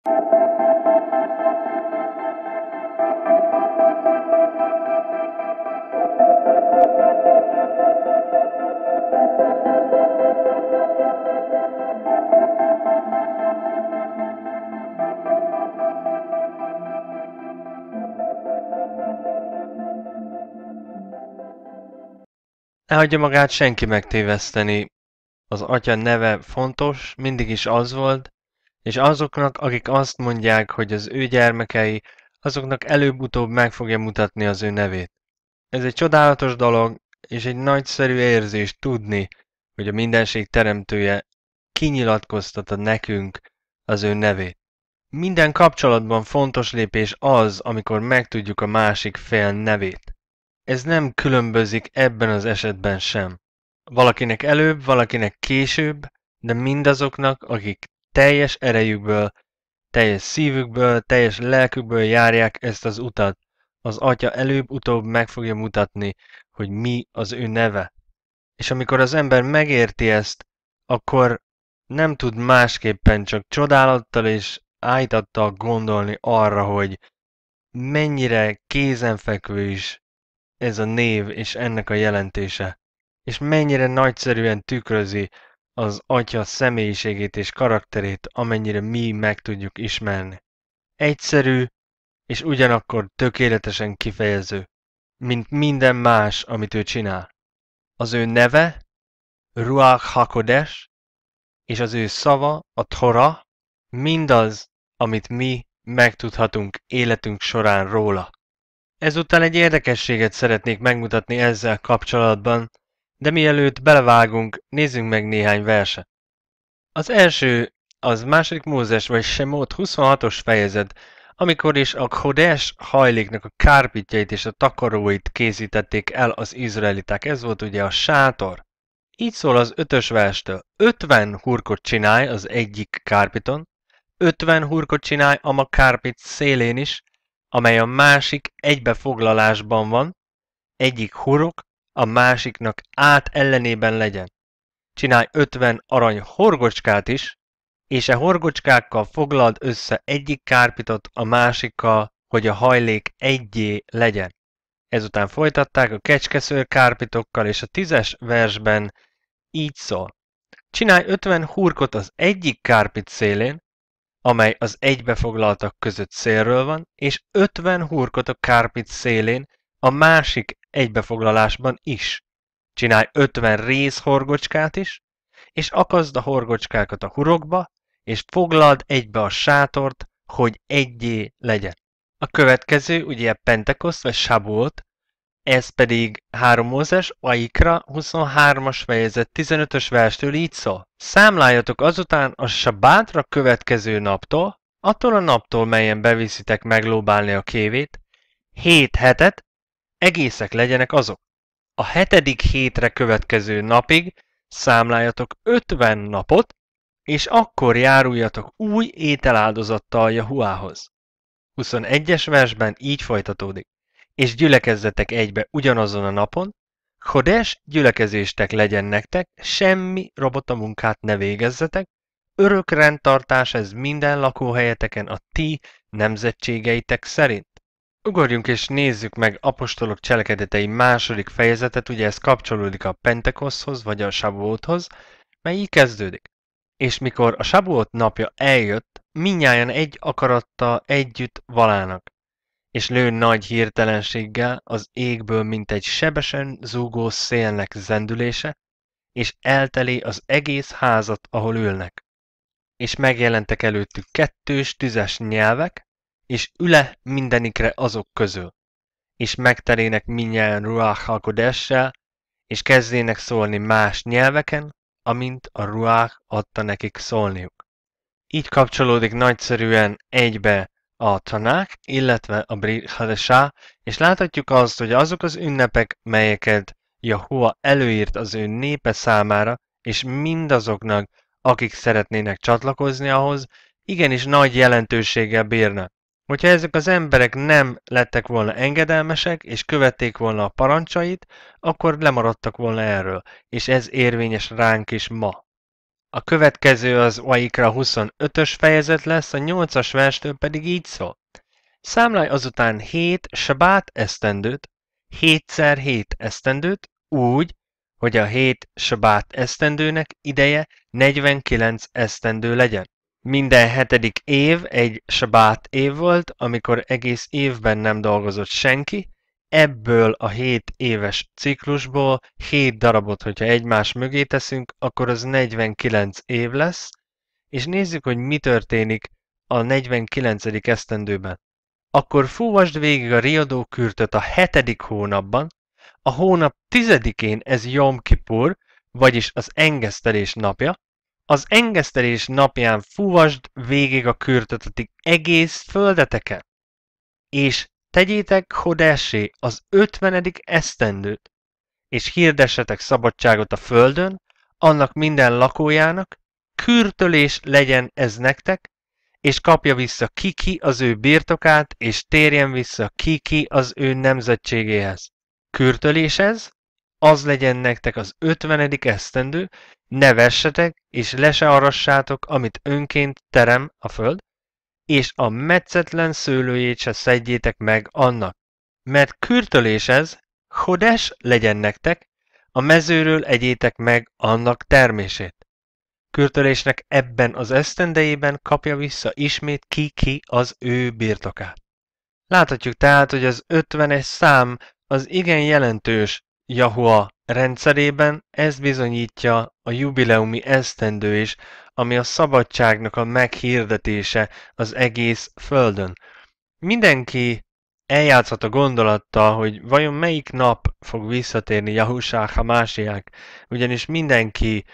Ne hagyja magát senki megtéveszteni. Az atya neve fontos, mindig is az volt, és azoknak, akik azt mondják, hogy az ő gyermekei, azoknak előbb-utóbb meg fogja mutatni az ő nevét. Ez egy csodálatos dolog, és egy nagyszerű érzés tudni, hogy a mindenség teremtője kinyilatkoztatta nekünk az ő nevét. Minden kapcsolatban fontos lépés az, amikor megtudjuk a másik fél nevét. Ez nem különbözik ebben az esetben sem. Valakinek előbb, valakinek később, de mindazoknak, akik teljes erejükből, teljes szívükből, teljes lelkükből járják ezt az utat. Az atya előbb-utóbb meg fogja mutatni, hogy mi az ő neve. És amikor az ember megérti ezt, akkor nem tud másképpen csak csodálattal és ájtattal gondolni arra, hogy mennyire kézenfekvő is ez a név és ennek a jelentése, és mennyire nagyszerűen tükrözi az Atya személyiségét és karakterét, amennyire mi meg tudjuk ismerni. Egyszerű, és ugyanakkor tökéletesen kifejező, mint minden más, amit ő csinál. Az ő neve Ruach Hakodes, és az ő szava, a Tora, mindaz, amit mi megtudhatunk életünk során róla. Ezután egy érdekességet szeretnék megmutatni ezzel kapcsolatban, de mielőtt belevágunk, nézzünk meg néhány verset. Az első, az második Mózes vagy Semót 26-os fejezet, amikor is a Kodes hajléknak a kárpitjait és a takaróit készítették el az izraeliták. Ez volt ugye a sátor. Így szól az ötös verstől. 50 hurkot csinálj az egyik kárpiton, 50 hurkot csinálj a kárpit szélén is, amely a másik egybefoglalásban van, egyik hurok a másiknak át ellenében legyen. Csinálj ötven arany horgocskát is, és a e horgocskákkal foglald össze egyik kárpitot a másikkal, hogy a hajlék egyé legyen. Ezután folytatták a kecskesző kárpitokkal, és a tízes versben így szól. Csinálj ötven hurkot az egyik kárpit szélén, amely az egybefoglaltak között szélről van, és ötven hurkot a kárpit szélén, a másik egybefoglalásban is. Csinálj 50 rézhorgocskát is, és akaszd a horgocskákat a hurokba, és foglald egybe a sátort, hogy egyé legyen. A következő ugye Pentekoszt vagy Sabuot, ez pedig 3 Mózes, Aikra 23-as fejezet 15-ös verstől így szól. Számláljatok azután a sabátra következő naptól, attól a naptól, melyen beviszitek meglóbálni a kévét, hét hetet, egészek legyenek azok. A hetedik hétre következő napig számláljatok 50 napot, és akkor járuljatok új ételáldozattal Jahuához. 21-es versben így folytatódik. És gyülekezzetek egybe ugyanazon a napon, Hodes gyülekezéstek legyen nektek, semmi robota munkát ne végezzetek, örök rendtartás ez minden lakóhelyeteken a ti nemzetségeitek szerint. Ugorjunk és nézzük meg apostolok cselekedetei második fejezetet, ugye ez kapcsolódik a Pentekoszhoz, vagy a Sabóthoz, mely így kezdődik. És mikor a Sabuót napja eljött, minnyáján egy akaratta együtt valának, és lő nagy hirtelenséggel az égből, mint egy sebesen zúgó szélnek zendülése, és elteli az egész házat, ahol ülnek. És megjelentek előttük kettős tüzes nyelvek, és üle mindenikre azok közül, és megterének minnyáján Ruach alkodessel, és kezdének szólni más nyelveken, amint a Ruach adta nekik szólniuk. Így kapcsolódik nagyszerűen egybe a tanák, illetve a brihadesá, és láthatjuk azt, hogy azok az ünnepek, melyeket Jahua előírt az ő népe számára, és mindazoknak, akik szeretnének csatlakozni ahhoz, igenis nagy jelentőséggel bírnak. Hogyha ezek az emberek nem lettek volna engedelmesek, és követték volna a parancsait, akkor lemaradtak volna erről, és ez érvényes ránk is ma. A következő az Aikra 25-ös fejezet lesz, a 8-as verstől pedig így szól. Számlálj azután 7 sabát esztendőt, 7x7 esztendőt, úgy, hogy a 7 sabát esztendőnek ideje 49 esztendő legyen. Minden hetedik év egy sabát év volt, amikor egész évben nem dolgozott senki, ebből a 7 éves ciklusból 7 darabot, hogyha egymás mögé teszünk, akkor az 49 év lesz, és nézzük, hogy mi történik a 49. esztendőben. Akkor fúvasd végig a riadó kürtöt a hetedik hónapban, a hónap tizedikén ez Jom Kippur, vagyis az engesztelés napja, az engesztelés napján fúvasd végig a kürtötetik egész földeteken, és tegyétek hodessé az ötvenedik esztendőt, és hirdessetek szabadságot a földön, annak minden lakójának, kürtölés legyen ez nektek, és kapja vissza kiki az ő birtokát, és térjen vissza kiki az ő nemzetségéhez. Kürtölés ez, az legyen nektek az ötvenedik esztendő, ne vessetek és le se arassátok, amit önként terem a föld, és a metszetlen szőlőjét se szedjétek meg annak. Mert kürtölés ez, hodes legyen nektek, a mezőről egyétek meg annak termését. Kürtölésnek ebben az esztendejében kapja vissza ismét ki-ki az ő birtokát. Láthatjuk tehát, hogy az ötvenes szám az igen jelentős Yahua rendszerében ez bizonyítja a jubileumi esztendő is, ami a szabadságnak a meghirdetése az egész földön. Mindenki eljátszhat a gondolattal, hogy vajon melyik nap fog visszatérni ha másiák, ugyanis mindenki,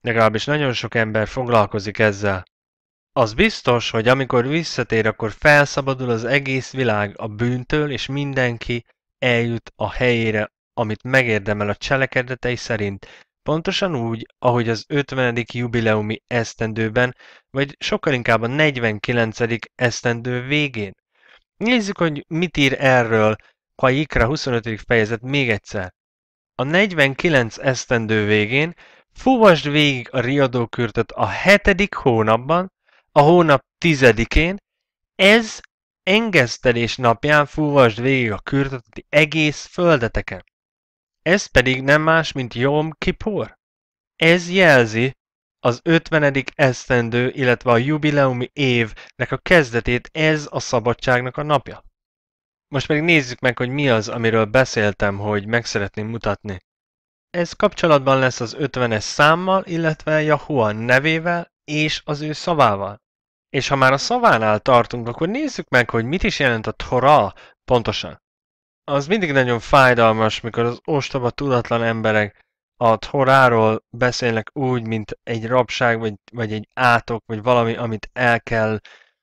legalábbis nagyon sok ember foglalkozik ezzel. Az biztos, hogy amikor visszatér, akkor felszabadul az egész világ a bűntől, és mindenki eljut a helyére amit megérdemel a cselekedetei szerint, pontosan úgy, ahogy az 50. jubileumi esztendőben, vagy sokkal inkább a 49. esztendő végén. Nézzük, hogy mit ír erről Kaikra 25. fejezet még egyszer. A 49 esztendő végén fúvasd végig a riadókürtöt a hetedik hónapban, a hónap 10-én, ez engesztelés napján fúvasd végig a kürtöt egész földeteken. Ez pedig nem más, mint Jom Kippur. Ez jelzi az 50. esztendő, illetve a jubileumi évnek a kezdetét, ez a szabadságnak a napja. Most pedig nézzük meg, hogy mi az, amiről beszéltem, hogy meg szeretném mutatni. Ez kapcsolatban lesz az 50-es számmal, illetve Jahua nevével és az ő szavával. És ha már a szavánál tartunk, akkor nézzük meg, hogy mit is jelent a Torah pontosan az mindig nagyon fájdalmas, mikor az ostoba, tudatlan emberek a Toráról beszélnek úgy, mint egy rabság, vagy, vagy egy átok, vagy valami, amit el kell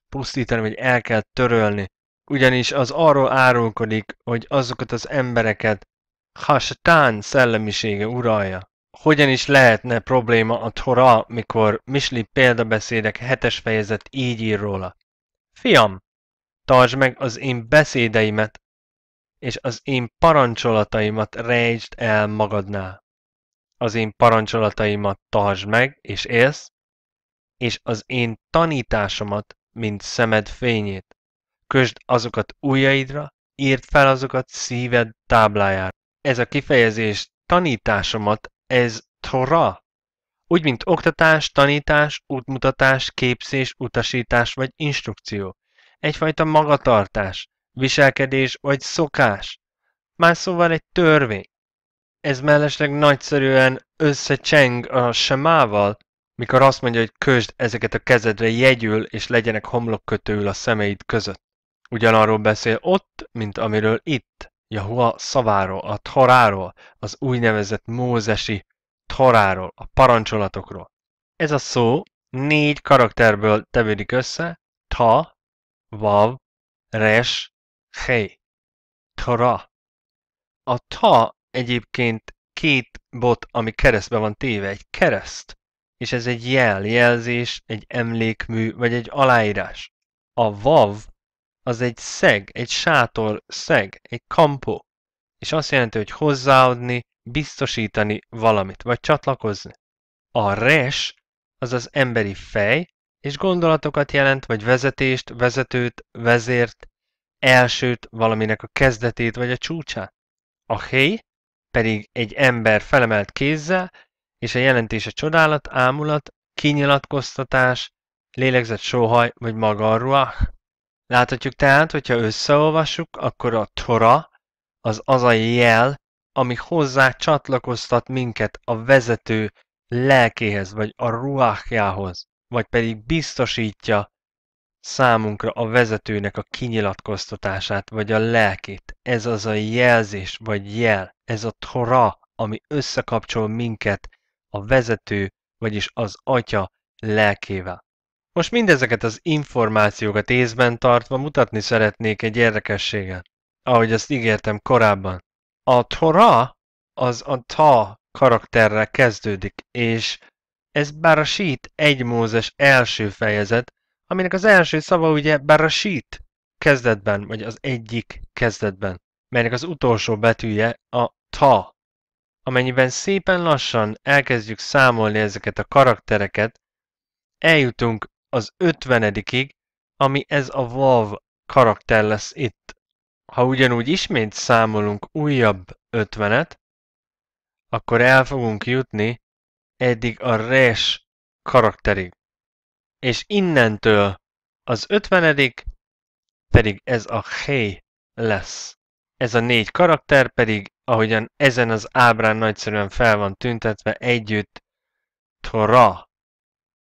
pusztítani, vagy el kell törölni. Ugyanis az arról árulkodik, hogy azokat az embereket Hasatán szellemisége uralja. Hogyan is lehetne probléma a Torá, mikor Misli példabeszédek hetes fejezet így ír róla? Fiam, tartsd meg az én beszédeimet, és az én parancsolataimat rejtsd el magadnál. Az én parancsolataimat tartsd meg, és élsz, és az én tanításomat, mint szemed fényét. Kösd azokat ujjaidra, írd fel azokat szíved táblájára. Ez a kifejezés tanításomat, ez Torah, úgy, mint oktatás, tanítás, útmutatás, képzés, utasítás vagy instrukció. Egyfajta magatartás, viselkedés vagy szokás. Más szóval egy törvény. Ez mellesleg nagyszerűen összecseng a semával, mikor azt mondja, hogy közd ezeket a kezedre jegyül, és legyenek homlokkötőül a szemeid között. Ugyanarról beszél ott, mint amiről itt, Jahua szaváról, a taráról, az úgynevezett mózesi taráról, a parancsolatokról. Ez a szó négy karakterből tevődik össze, ta, vav, res hely, Tara. A ta egyébként két bot, ami keresztbe van téve, egy kereszt, és ez egy jel, jelzés, egy emlékmű, vagy egy aláírás. A vav az egy szeg, egy sátor szeg, egy kampó, és azt jelenti, hogy hozzáadni, biztosítani valamit, vagy csatlakozni. A res az az emberi fej, és gondolatokat jelent, vagy vezetést, vezetőt, vezért, elsőt, valaminek a kezdetét vagy a csúcsát. A hely pedig egy ember felemelt kézzel, és a jelentése csodálat, ámulat, kinyilatkoztatás, lélegzett sóhaj vagy maga a ruach. Láthatjuk tehát, hogyha összeolvassuk, akkor a tora az az a jel, ami hozzá csatlakoztat minket a vezető lelkéhez, vagy a ruachjához, vagy pedig biztosítja számunkra a vezetőnek a kinyilatkoztatását, vagy a lelkét. Ez az a jelzés, vagy jel, ez a tora, ami összekapcsol minket a vezető, vagyis az atya lelkével. Most mindezeket az információkat észben tartva mutatni szeretnék egy érdekességet, ahogy azt ígértem korábban. A Tora az a Ta karakterrel kezdődik, és ez bár a sít egy Mózes első fejezet, aminek az első szava ugye Barashit kezdetben, vagy az egyik kezdetben, melynek az utolsó betűje a ta. Amennyiben szépen lassan elkezdjük számolni ezeket a karaktereket, eljutunk az ötvenedikig, ami ez a Vav karakter lesz itt. Ha ugyanúgy ismét számolunk újabb ötvenet, akkor el fogunk jutni eddig a Res karakterig és innentől az ötvenedik pedig ez a hé lesz. Ez a négy karakter pedig, ahogyan ezen az ábrán nagyszerűen fel van tüntetve együtt, Tora.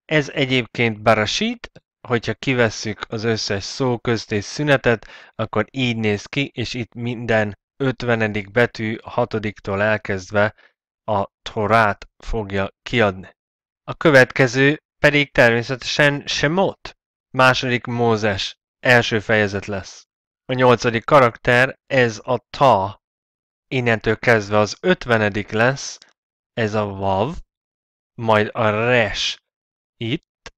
Ez egyébként Barasít, hogyha kivesszük az összes szó közt és szünetet, akkor így néz ki, és itt minden 50. betű a hatodiktól elkezdve a Torát fogja kiadni. A következő pedig természetesen Semot. Második Mózes első fejezet lesz. A nyolcadik karakter, ez a Ta. Innentől kezdve az ötvenedik lesz, ez a Vav, majd a Res itt,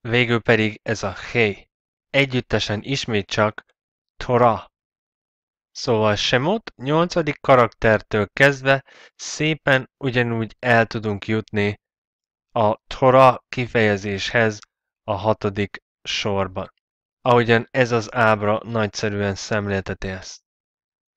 végül pedig ez a He. Együttesen ismét csak Tora. Szóval Semot nyolcadik karaktertől kezdve szépen ugyanúgy el tudunk jutni a Tora kifejezéshez a hatodik sorban. Ahogyan ez az ábra nagyszerűen szemlélteti ezt.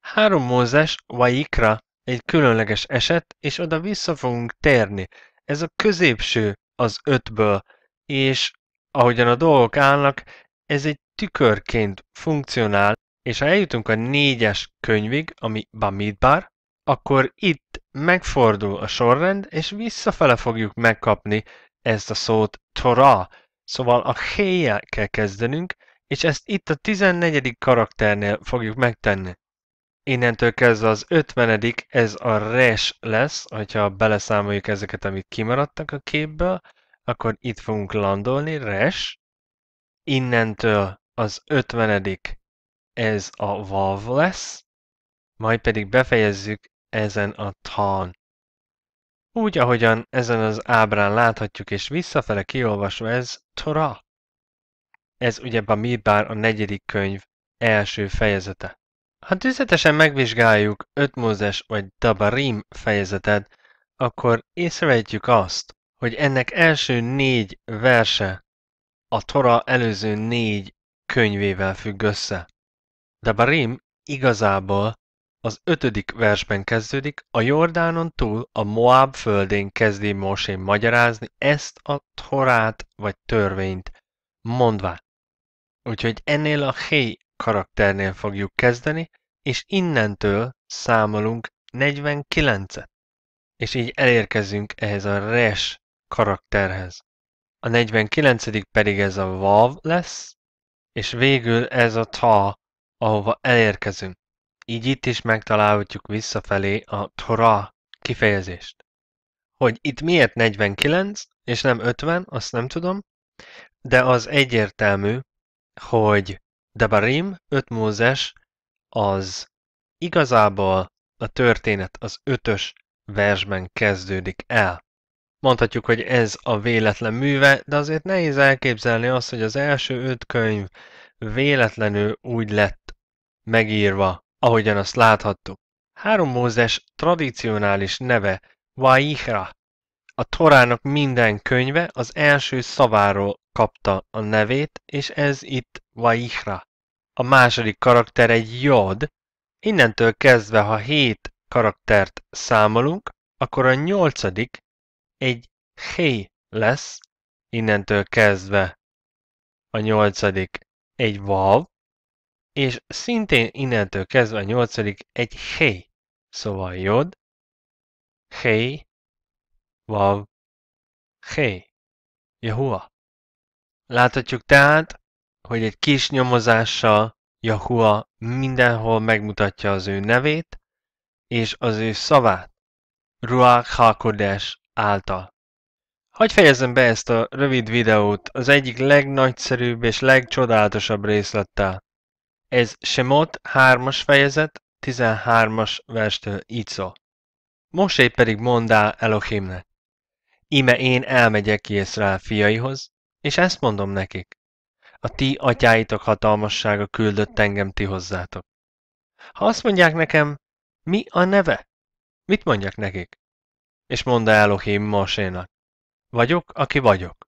Három Mózes, Vaikra egy különleges eset, és oda vissza fogunk térni. Ez a középső az ötből, és ahogyan a dolgok állnak, ez egy tükörként funkcionál, és ha eljutunk a négyes könyvig, ami Bamidbar, akkor itt megfordul a sorrend, és visszafele fogjuk megkapni ezt a szót Torah. Szóval a héjjel kell kezdenünk, és ezt itt a 14. karakternél fogjuk megtenni. Innentől kezdve az 50. ez a res lesz, hogyha beleszámoljuk ezeket, amik kimaradtak a képből, akkor itt fogunk landolni, res. Innentől az 50. ez a vav lesz, majd pedig befejezzük ezen a tan. Úgy, ahogyan ezen az ábrán láthatjuk, és visszafele kiolvasva ez Tora. Ez ugye Bamidbár a negyedik könyv első fejezete. Ha tüzetesen megvizsgáljuk 5 Mózes vagy Dabarim fejezetet, akkor észrevehetjük azt, hogy ennek első négy verse a Tora előző négy könyvével függ össze. Dabarim igazából az ötödik versben kezdődik, a Jordánon túl a Moab földén kezdi Mosé magyarázni ezt a torát vagy törvényt, mondvá. Úgyhogy ennél a Hé karakternél fogjuk kezdeni, és innentől számolunk 49-et. És így elérkezünk ehhez a Res karakterhez. A 49. pedig ez a Vav lesz, és végül ez a Ta, ahova elérkezünk. Így itt is megtalálhatjuk visszafelé a Torah kifejezést. Hogy itt miért 49, és nem 50, azt nem tudom, de az egyértelmű, hogy Debarim, 5 Mózes, az igazából a történet az ötös versben kezdődik el. Mondhatjuk, hogy ez a véletlen műve, de azért nehéz elképzelni azt, hogy az első öt könyv véletlenül úgy lett megírva, Ahogyan azt láthattuk, három Mózes tradicionális neve Vajihra. a Torának minden könyve az első szaváról kapta a nevét, és ez itt Vajihra. A második karakter egy jod, innentől kezdve, ha hét karaktert számolunk, akkor a nyolcadik egy hé lesz, innentől kezdve a nyolcadik egy vav, és szintén innentől kezdve a nyolcadik egy hely, szóval jod, hely, vav, hely, Jahua. Láthatjuk tehát, hogy egy kis nyomozással Jahua mindenhol megmutatja az ő nevét és az ő szavát, Ruach HaKodes által. Hagy fejezem be ezt a rövid videót az egyik legnagyszerűbb és legcsodálatosabb részlettel. Ez Semot 3-as fejezet, 13-as verstől így szól. Mosé pedig mondá Elohimnek, íme én elmegyek ki fiaihoz, és ezt mondom nekik. A ti atyáitok hatalmassága küldött engem ti hozzátok. Ha azt mondják nekem, mi a neve? Mit mondjak nekik? És mondta Elohim Mosénak, vagyok, aki vagyok.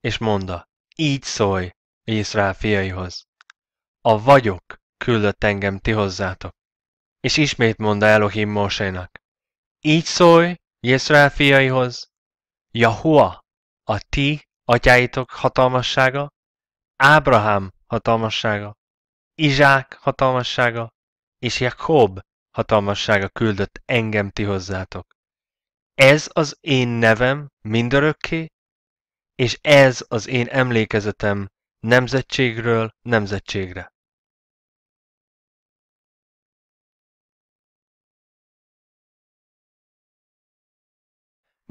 És mondta, így szólj Észrál fiaihoz. A vagyok küldött engem ti hozzátok. És ismét mondta Elohim Mosénak. Így szólj Jézrael fiaihoz, Jahua, a ti atyáitok hatalmassága, Ábrahám hatalmassága, Izsák hatalmassága és Jakob hatalmassága küldött engem ti hozzátok. Ez az én nevem mindörökké, és ez az én emlékezetem nemzetségről nemzetségre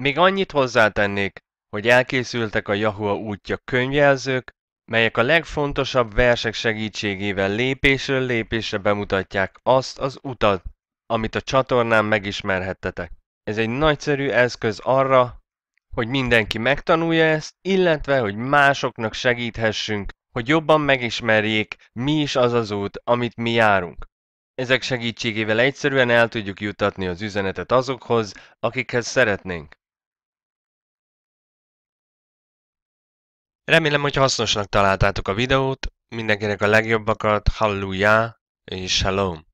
Még annyit hozzátennék, hogy elkészültek a Yahoo útja könyvjelzők, melyek a legfontosabb versek segítségével lépésről lépésre bemutatják azt az utat, amit a csatornán megismerhettetek. Ez egy nagyszerű eszköz arra, hogy mindenki megtanulja ezt, illetve hogy másoknak segíthessünk, hogy jobban megismerjék, mi is az az út, amit mi járunk. Ezek segítségével egyszerűen el tudjuk jutatni az üzenetet azokhoz, akikhez szeretnénk. Remélem, hogy hasznosnak találtátok a videót, mindenkinek a legjobbakat, hallelujah és shalom!